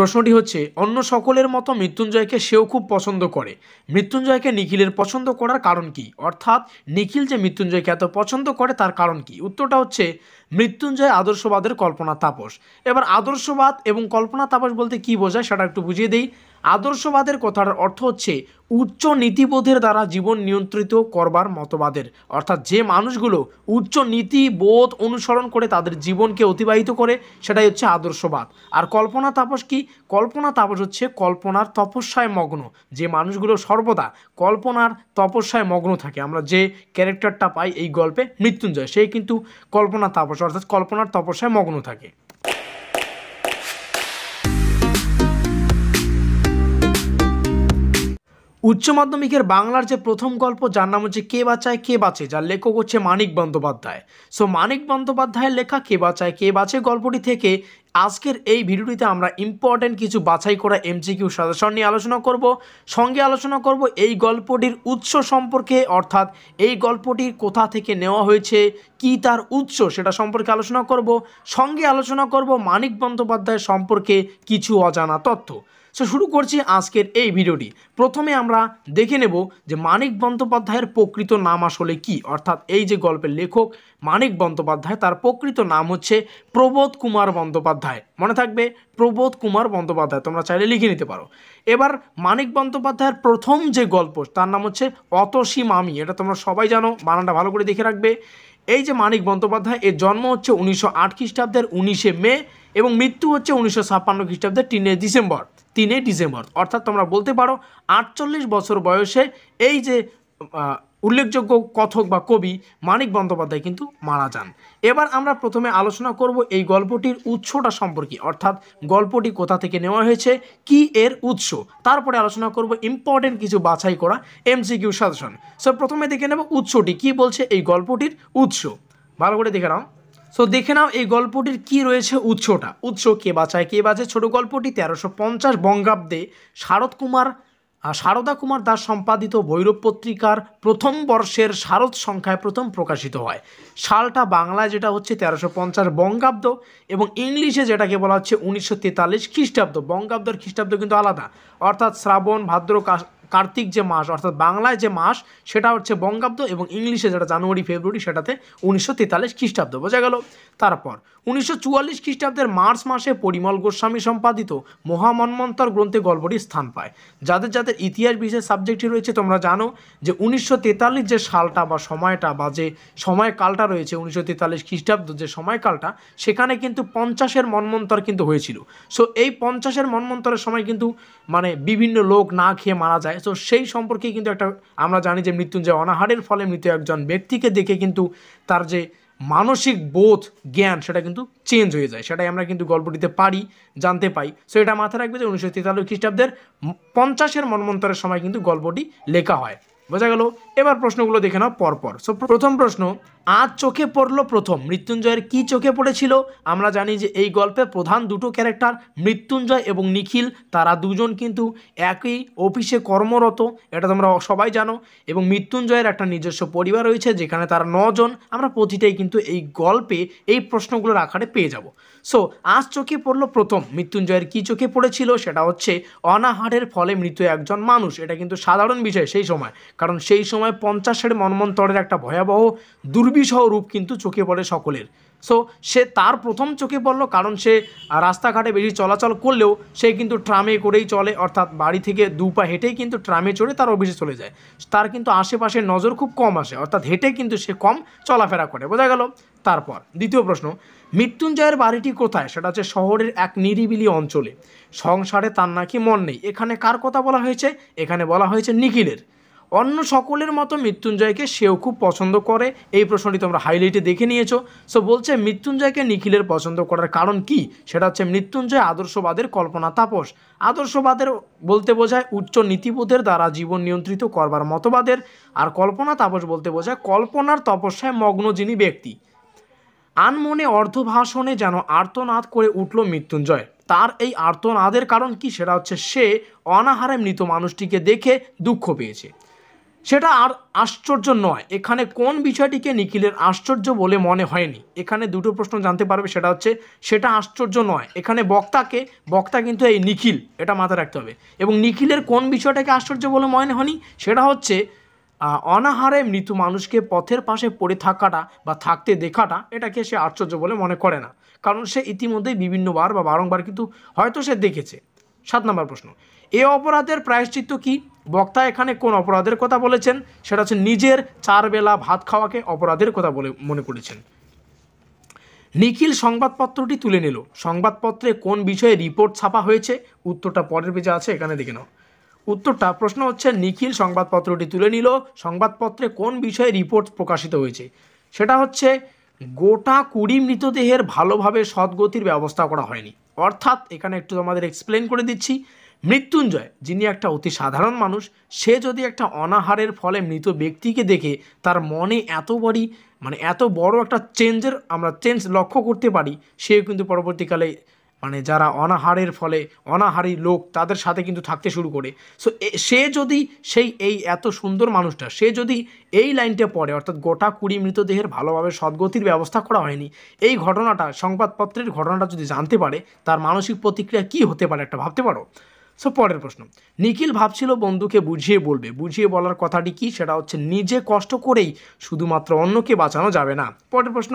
প্রশ্নটি হচ্ছে অন্য সকলের মতো মৃত্যুঞ্জয়কে সেও খুব পছন্দ করে মৃত্যুঞ্জয়কে নিখিলের পছন্দ করার কারণ কি অর্থাৎ নিখিল যে মৃত্যুঞ্জয়কে এত পছন্দ করে তার কারণ কি উত্তরটা হচ্ছে মৃত্যুঞ্জয় আদর্শবাদের কল্পনা তাপস এবার আদর্শবাদ এবং কল্পনা তাপস বলতে কি বোঝায় সেটা একটু বুঝিয়ে দিই আদর্শবাদের কথার অর্থ হচ্ছে উচ্চ নীতিবোধের দ্বারা জীবন নিয়ন্ত্রিত করবার মতবাদের অর্থাৎ যে মানুষগুলো উচ্চ নীতিবোধ অনুসরণ করে তাদের জীবনকে অতিবাহিত করে সেটাই হচ্ছে আদর্শবাদ আর কল্পনা তাপস কি কল্পনা তাপস হচ্ছে কল্পনার তপস্যায় মগ্ন যে মানুষগুলো সর্বদা কল্পনার তপস্যায় মগ্ন থাকে আমরা যে ক্যারেক্টারটা পাই এই গল্পে মৃত্যুঞ্জয় সে কিন্তু কল্পনা তাপস অর্থাৎ কল্পনার তপস্যায় মগ্ন থাকে উচ্চ মাধ্যমিকের বাংলার যে প্রথম গল্প যার নাম হচ্ছে কে বাঁচায় কে বাঁচে যার লেখক হচ্ছে মানিক বন্দ্যোপাধ্যায় সো মানিক বন্দ্যোপাধ্যায়ের লেখা কে বাঁচায় কে বাঁচে গল্পটি থেকে আজকের এই ভিডিওটিতে আমরা ইম্পর্ট্যান্ট কিছু বাছাই করা এমসিকিউ সদস্য নিয়ে আলোচনা করব সঙ্গে আলোচনা করব এই গল্পটির উৎস সম্পর্কে অর্থাৎ এই গল্পটি কোথা থেকে নেওয়া হয়েছে কি তার উৎস সেটা সম্পর্কে আলোচনা করব সঙ্গে আলোচনা করব মানিক বন্দ্যোপাধ্যায় সম্পর্কে কিছু অজানা তথ্য সো শুরু করছি আজকের এই ভিডিওটি প্রথমে আমরা দেখে নেব যে মানিক বন্দ্যোপাধ্যায়ের প্রকৃত নাম আসলে কি অর্থাৎ এই যে গল্পের লেখক মানিক বন্দ্যোপাধ্যায় তার প্রকৃত নাম হচ্ছে প্রবোধ কুমার বন্দ্যোপাধ্যায় মনে থাকবে প্রবোধ কুমার বন্দ্যোপাধ্যায় তোমরা চাইলে লিখে নিতে পারো এবার মানিক বন্দ্যোপাধ্যায়ের প্রথম যে গল্প তার নাম হচ্ছে অতসীম আমি এটা তোমরা সবাই জানো বানানটা ভালো করে দেখে রাখবে এই যে মানিক বন্দ্যোপাধ্যায় এর জন্ম হচ্ছে উনিশশো আট খ্রিস্টাব্দের উনিশে মে এবং মৃত্যু হচ্ছে উনিশশো ছাপ্পান্ন খ্রিস্টাব্দের তিনে ডিসেম্বর তিনে ডিসেম্বর অর্থাৎ তোমরা বলতে পারো আটচল্লিশ বছর বয়সে এই যে উল্লেখযোগ্য কথক বা কবি মানিক বন্দ্যোপাধ্যায় কিন্তু মারা যান এবার আমরা প্রথমে আলোচনা করব এই গল্পটির উৎসটা সম্পর্কে অর্থাৎ গল্পটি কোথা থেকে নেওয়া হয়েছে কি এর উৎস তারপরে আলোচনা করব ইম্পর্টেন্ট কিছু বাছাই করা এমসিকিউ সাজেশন সো প্রথমে দেখে নেব উৎসটি কি বলছে এই গল্পটির উৎস ভালো করে দেখে নাও সো দেখে নাও এই গল্পটির কি রয়েছে উৎসটা উৎস কে বাঁচায় কে বাঁচে ছোট গল্পটি তেরোশো পঞ্চাশ বঙ্গাব্দে শারদ কুমার সারদা কুমার দাস সম্পাদিত বৈরব পত্রিকার প্রথম বর্ষের শারদ সংখ্যায় প্রথম প্রকাশিত হয় সালটা বাংলায় যেটা হচ্ছে তেরোশো পঞ্চাশ বঙ্গাব্দ এবং ইংলিশে যেটাকে বলা হচ্ছে উনিশশো তেতাল্লিশ খ্রিস্টাব্দ বঙ্গাব্দ খ্রিস্টাব্দ কিন্তু আলাদা অর্থাৎ শ্রাবণ ভাদ্র কার্তিক যে মাস অর্থাৎ বাংলায় যে মাস সেটা হচ্ছে বঙ্গাব্দ এবং ইংলিশে যেটা জানুয়ারি ফেব্রুয়ারি সেটাতে উনিশশো তেতাল্লিশ খ্রিস্টাব্দ বোঝা গেল তারপর উনিশশো চুয়াল্লিশ খ্রিস্টাব্দের মার্চ মাসে পরিমল গোস্বামী সম্পাদিত মহামন্মন্তর গ্রন্থে গল্পটি স্থান পায় যাদের যাদের ইতিহাস বিশেষ সাবজেক্টটি রয়েছে তোমরা জানো যে উনিশশো তেতাল্লিশ যে সালটা বা সময়টা বা যে সময়কালটা রয়েছে উনিশশো তেতাল্লিশ খ্রিস্টাব্দ যে সময়কালটা সেখানে কিন্তু পঞ্চাশের মন্মন্তর কিন্তু হয়েছিল সো এই পঞ্চাশের মন্মন্তরের সময় কিন্তু মানে বিভিন্ন লোক না খেয়ে মারা যায় সো সেই সম্পর্কে কিন্তু একটা আমরা জানি যে মৃত্যুঞ্জয় অনাহারের ফলে মৃত একজন ব্যক্তিকে দেখে কিন্তু তার যে মানসিক বোধ জ্ঞান সেটা কিন্তু চেঞ্জ হয়ে যায় সেটাই আমরা কিন্তু গল্পটিতে পারি জানতে পাই সো এটা মাথায় রাখবে যে উনিশশো তেতাল্লিশ খ্রিস্টাব্দের পঞ্চাশের মন্মন্তরের সময় কিন্তু গল্পটি লেখা হয় বোঝা গেল এবার প্রশ্নগুলো দেখে নাও পরপর সো প্রথম প্রশ্ন আজ চোখে পড়লো প্রথম মৃত্যুঞ্জয়ের কি চোখে পড়েছিল আমরা জানি যে এই গল্পে প্রধান দুটো ক্যারেক্টার মৃত্যুঞ্জয় এবং নিখিল তারা দুজন কিন্তু একই অফিসে কর্মরত এটা তোমরা সবাই জানো এবং মৃত্যুঞ্জয়ের একটা নিজস্ব পরিবার রয়েছে যেখানে তারা নজন আমরা প্রতিটাই কিন্তু এই গল্পে এই প্রশ্নগুলোর আকারে পেয়ে যাব সো আজ চোখে পড়লো প্রথম মৃত্যুঞ্জয়ের কি চোখে পড়েছিল সেটা হচ্ছে অনাহারের ফলে মৃত একজন মানুষ এটা কিন্তু সাধারণ বিষয় সেই সময় কারণ সেই সময় নয় পঞ্চাশের মনমন্তরের একটা ভয়াবহ দুর্বিষহ রূপ কিন্তু চোখে পড়ে সকলের সো সে তার প্রথম চোখে পড়লো কারণ সে রাস্তাঘাটে বেশি চলাচল করলেও সে কিন্তু ট্রামে করেই চলে অর্থাৎ বাড়ি থেকে দু পা হেঁটেই কিন্তু ট্রামে চড়ে তার অফিসে চলে যায় তার কিন্তু আশেপাশে নজর খুব কম আসে অর্থাৎ হেঁটে কিন্তু সে কম চলাফেরা করে বোঝা গেল তারপর দ্বিতীয় প্রশ্ন মৃত্যুঞ্জয়ের বাড়িটি কোথায় সেটা হচ্ছে শহরের এক নিরিবিলি অঞ্চলে সংসারে তার নাকি মন নেই এখানে কার কথা বলা হয়েছে এখানে বলা হয়েছে নিখিলের অন্য সকলের মতো মৃত্যুঞ্জয়কে সেও খুব পছন্দ করে এই প্রশ্নটি তোমরা হাইলাইটে দেখে নিয়েছো সো বলছে মৃত্যুঞ্জয়কে নিখিলের পছন্দ করার কারণ কি সেটা হচ্ছে মৃত্যুঞ্জয় আদর্শবাদের কল্পনা তাপস আদর্শবাদের বলতে বোঝায় উচ্চ নীতিবোধের দ্বারা জীবন নিয়ন্ত্রিত করবার মতবাদের আর কল্পনা তাপস বলতে বোঝায় কল্পনার তপস্যায় মগ্ন যিনি ব্যক্তি আনমনে অর্ধভাষণে যেন আর্তনাদ করে উঠল মৃত্যুঞ্জয় তার এই আর্তনাদের কারণ কি সেটা হচ্ছে সে অনাহারে মৃত মানুষটিকে দেখে দুঃখ পেয়েছে সেটা আর আশ্চর্য নয় এখানে কোন বিষয়টিকে নিখিলের আশ্চর্য বলে মনে হয়নি এখানে দুটো প্রশ্ন জানতে পারবে সেটা হচ্ছে সেটা আশ্চর্য নয় এখানে বক্তাকে বক্তা কিন্তু এই নিখিল এটা মাথায় রাখতে হবে এবং নিখিলের কোন বিষয়টাকে আশ্চর্য বলে মনে হয়নি সেটা হচ্ছে অনাহারে মৃত মানুষকে পথের পাশে পড়ে থাকাটা বা থাকতে দেখাটা এটাকে সে আশ্চর্য বলে মনে করে না কারণ সে ইতিমধ্যেই বিভিন্নবার বা বারংবার কিন্তু হয়তো সে দেখেছে সাত নম্বর প্রশ্ন এ অপরাধের প্রায়শ্চিত্ত কি বক্তা এখানে কোন অপরাধের কথা বলেছেন সেটা হচ্ছে নিজের চার বেলা ভাত খাওয়াকে অপরাধের কথা বলে মনে করেছেন নিখিল সংবাদপত্রটি তুলে নিল সংবাদপত্রে কোন বিষয়ে রিপোর্ট ছাপা হয়েছে উত্তরটা পরের পেজে আছে এখানে দেখে নাও উত্তরটা প্রশ্ন হচ্ছে নিখিল সংবাদপত্রটি তুলে নিল সংবাদপত্রে কোন বিষয়ে রিপোর্ট প্রকাশিত হয়েছে সেটা হচ্ছে গোটা কুড়ি মৃতদেহের ভালোভাবে সদ্গতির ব্যবস্থা করা হয়নি অর্থাৎ এখানে একটু তোমাদের এক্সপ্লেন করে দিচ্ছি মৃত্যুঞ্জয় যিনি একটা অতি সাধারণ মানুষ সে যদি একটা অনাহারের ফলে মৃত ব্যক্তিকে দেখে তার মনে এত বড়ই মানে এত বড় একটা চেঞ্জের আমরা চেঞ্জ লক্ষ্য করতে পারি সে কিন্তু পরবর্তীকালে মানে যারা অনাহারের ফলে অনাহারী লোক তাদের সাথে কিন্তু থাকতে শুরু করে সো সে যদি সেই এই এত সুন্দর মানুষটা সে যদি এই লাইনটা পড়ে অর্থাৎ গোটা কুড়ি মৃতদেহের ভালোভাবে সদ্গতির ব্যবস্থা করা হয়নি এই ঘটনাটা সংবাদপত্রের ঘটনাটা যদি জানতে পারে তার মানসিক প্রতিক্রিয়া কি হতে পারে একটা ভাবতে পারো সো পরের প্রশ্ন নিখিল ভাবছিল বন্ধুকে বুঝিয়ে বলবে বুঝিয়ে বলার কথাটি কি সেটা হচ্ছে নিজে কষ্ট করেই শুধুমাত্র অন্যকে বাঁচানো যাবে না পরের প্রশ্ন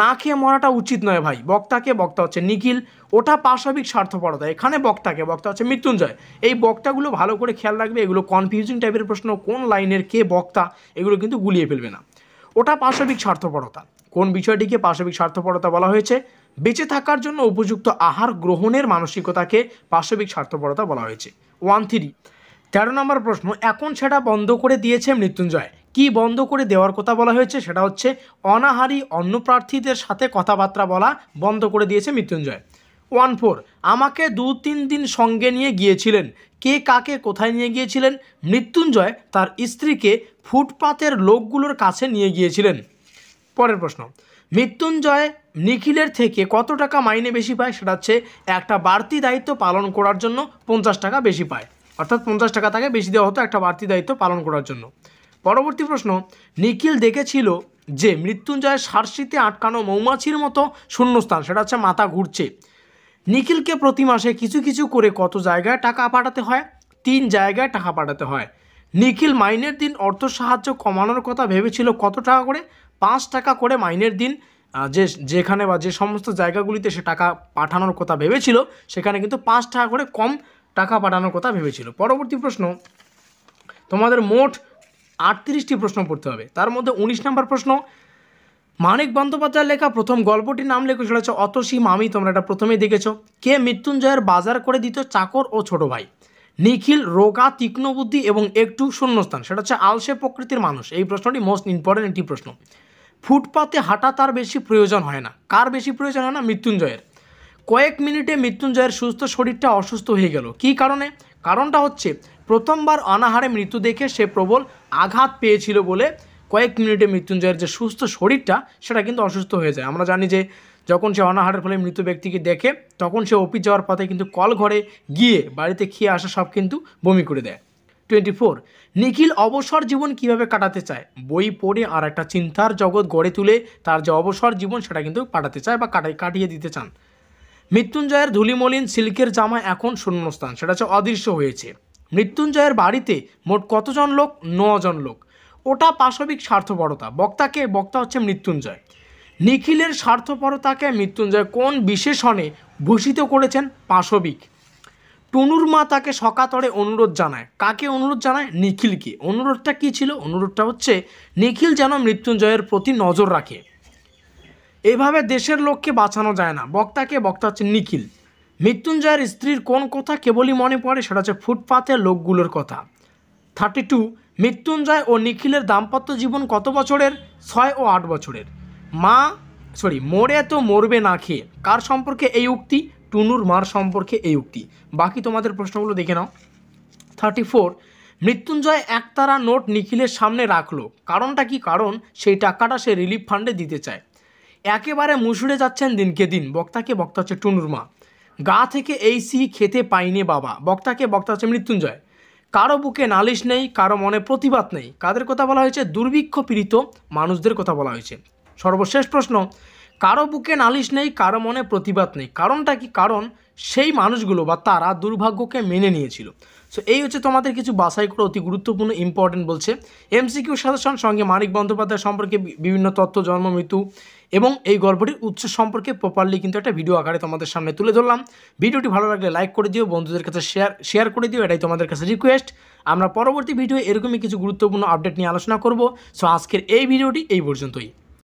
না খেয়ে মরাটা উচিত নয় ভাই বক্তাকে বক্তা হচ্ছে নিখিল ওটা পাশবিক স্বার্থপরতা এখানে বক্তাকে বক্তা হচ্ছে মৃত্যুঞ্জয় এই বক্তাগুলো ভালো করে খেয়াল রাখবে এগুলো কনফিউজিং টাইপের প্রশ্ন কোন লাইনের কে বক্তা এগুলো কিন্তু গুলিয়ে ফেলবে না ওটা পাশবিক স্বার্থপরতা কোন বিষয়টিকে পাশবিক স্বার্থপরতা বলা হয়েছে বেঁচে থাকার জন্য উপযুক্ত আহার গ্রহণের মানসিকতাকে পাশবিক স্বার্থপরতা বলা হয়েছে ওয়ান থ্রি তেরো নম্বর প্রশ্ন এখন সেটা বন্ধ করে দিয়েছে মৃত্যুঞ্জয় কি বন্ধ করে দেওয়ার কথা বলা হয়েছে সেটা হচ্ছে অনাহারী অন্য প্রার্থীদের সাথে কথাবার্তা বলা বন্ধ করে দিয়েছে মৃত্যুঞ্জয় ওয়ান ফোর আমাকে দু তিন দিন সঙ্গে নিয়ে গিয়েছিলেন কে কাকে কোথায় নিয়ে গিয়েছিলেন মৃত্যুঞ্জয় তার স্ত্রীকে ফুটপাতের লোকগুলোর কাছে নিয়ে গিয়েছিলেন পরের প্রশ্ন মৃত্যুঞ্জয় নিখিলের থেকে কত টাকা মাইনে বেশি পায় সেটা হচ্ছে একটা বাড়তি দায়িত্ব পালন করার জন্য পঞ্চাশ টাকা বেশি পায় অর্থাৎ পঞ্চাশ টাকা তাকে বেশি দেওয়া হতো একটা বাড়তি দায়িত্ব পালন করার জন্য পরবর্তী প্রশ্ন নিখিল দেখেছিল যে মৃত্যুঞ্জয়ের সারশিতে আটকানো মৌমাছির মতো শূন্যস্থান সেটা হচ্ছে মাথা ঘুরছে নিখিলকে প্রতি মাসে কিছু কিছু করে কত জায়গায় টাকা পাঠাতে হয় তিন জায়গায় টাকা পাঠাতে হয় নিখিল মাইনের দিন অর্থ সাহায্য কমানোর কথা ভেবেছিল কত টাকা করে পাঁচ টাকা করে মাইনের দিন যে যেখানে বা যে সমস্ত জায়গাগুলিতে সে টাকা পাঠানোর কথা ভেবেছিল সেখানে কিন্তু পাঁচ টাকা করে কম টাকা পাঠানোর কথা ভেবেছিল পরবর্তী প্রশ্ন তোমাদের মোট আটত্রিশটি প্রশ্ন পড়তে হবে তার মধ্যে উনিশ নম্বর প্রশ্ন মানিক বন্দ্যোপাধ্যায়ের লেখা প্রথম গল্পটির নাম লেখো সেটা হচ্ছে অতসীম আমি তোমরা এটা প্রথমেই দেখেছ কে মৃত্যুঞ্জয়ের বাজার করে দিত চাকর ও ছোট ভাই নিখিল রোগা তীক্ষ্ণবুদ্ধি এবং একটু শূন্যস্থান সেটা হচ্ছে আলসে প্রকৃতির মানুষ এই প্রশ্নটি মোস্ট ইম্পর্টেন্ট একটি প্রশ্ন ফুটপাতে হাঁটা তার বেশি প্রয়োজন হয় না কার বেশি প্রয়োজন হয় না মৃত্যুঞ্জয়ের কয়েক মিনিটে মৃত্যুঞ্জয়ের সুস্থ শরীরটা অসুস্থ হয়ে গেল কি কারণে কারণটা হচ্ছে প্রথমবার অনাহারে মৃত্যু দেখে সে প্রবল আঘাত পেয়েছিল বলে কয়েক মিনিটে মৃত্যুঞ্জয়ের যে সুস্থ শরীরটা সেটা কিন্তু অসুস্থ হয়ে যায় আমরা জানি যে যখন সে অনাহারের ফলে মৃত ব্যক্তিকে দেখে তখন সে অফিস যাওয়ার পথে কিন্তু কল ঘরে গিয়ে বাড়িতে খেয়ে আসা সব কিন্তু বমি করে দেয় টোয়েন্টি ফোর নিখিল অবসর জীবন কিভাবে কাটাতে চায় বই পড়ে আর একটা চিন্তার জগৎ গড়ে তুলে তার যে অবসর জীবন সেটা কিন্তু কাটাতে চায় বা কাটাই কাটিয়ে দিতে চান মৃত্যুঞ্জয়ের ধুলিমলিন সিল্কের জামা এখন শূন্যস্থান সেটা হচ্ছে অদৃশ্য হয়েছে মৃত্যুঞ্জয়ের বাড়িতে মোট কতজন লোক নজন লোক ওটা পাশবিক স্বার্থপরতা বক্তাকে বক্তা হচ্ছে মৃত্যুঞ্জয় নিখিলের স্বার্থপরতাকে মৃত্যুঞ্জয় কোন বিশেষণে ভূষিত করেছেন পাশবিক টনুর মা তাকে সকাতরে অনুরোধ জানায় কাকে অনুরোধ জানায় নিখিলকে অনুরোধটা কী ছিল অনুরোধটা হচ্ছে নিখিল যেন মৃত্যুঞ্জয়ের প্রতি নজর রাখে এভাবে দেশের লোককে বাঁচানো যায় না বক্তাকে বক্তা হচ্ছে নিখিল মৃত্যুঞ্জয়ের স্ত্রীর কোন কথা কেবলই মনে পড়ে সেটা হচ্ছে ফুটপাথের লোকগুলোর কথা থার্টি টু মৃত্যুঞ্জয় ও নিখিলের দাম্পত্য জীবন কত বছরের ছয় ও আট বছরের মা সরি মরে তো মরবে না খেয়ে কার সম্পর্কে এই উক্তি টুনুর মার সম্পর্কে এই উক্তি বাকি তোমাদের প্রশ্নগুলো দেখে নাও থার্টি ফোর মৃত্যুঞ্জয় একতারা নোট নিখিলের সামনে রাখলো কারণটা কি কারণ সেই টাকাটা সে রিলিফ ফান্ডে দিতে চায় একেবারে মুসুড়ে যাচ্ছেন দিনকে দিন বক্তাকে বক্তা হচ্ছে টুনুর মা গা থেকে এই সি খেতে পাইনে বাবা বক্তাকে বক্তা হচ্ছে মৃত্যুঞ্জয় কারো বুকে নালিশ নেই কারো মনে প্রতিবাদ নেই কাদের কথা বলা হয়েছে দুর্ভিক্ষ পীড়িত মানুষদের কথা বলা হয়েছে সর্বশেষ প্রশ্ন কারো বুকে নালিশ নেই কারো মনে প্রতিবাদ নেই কারণটা কি কারণ সেই মানুষগুলো বা তারা দুর্ভাগ্যকে মেনে নিয়েছিল সো এই হচ্ছে তোমাদের কিছু বাছাই করে অতি গুরুত্বপূর্ণ ইম্পর্টেন্ট বলছে এমসিকিউ সদস্য সঙ্গে মানিক বন্দ্যোপাধ্যায় সম্পর্কে বিভিন্ন তথ্য জন্ম মৃত্যু এবং এই গল্পটির উৎস সম্পর্কে প্রপারলি কিন্তু একটা ভিডিও আকারে তোমাদের সামনে তুলে ধরলাম ভিডিওটি ভালো লাগলে লাইক করে দিও বন্ধুদের কাছে শেয়ার শেয়ার করে দিও এটাই তোমাদের কাছে রিকোয়েস্ট আমরা পরবর্তী ভিডিও এরকমই কিছু গুরুত্বপূর্ণ আপডেট নিয়ে আলোচনা করব সো আজকের এই ভিডিওটি এই পর্যন্তই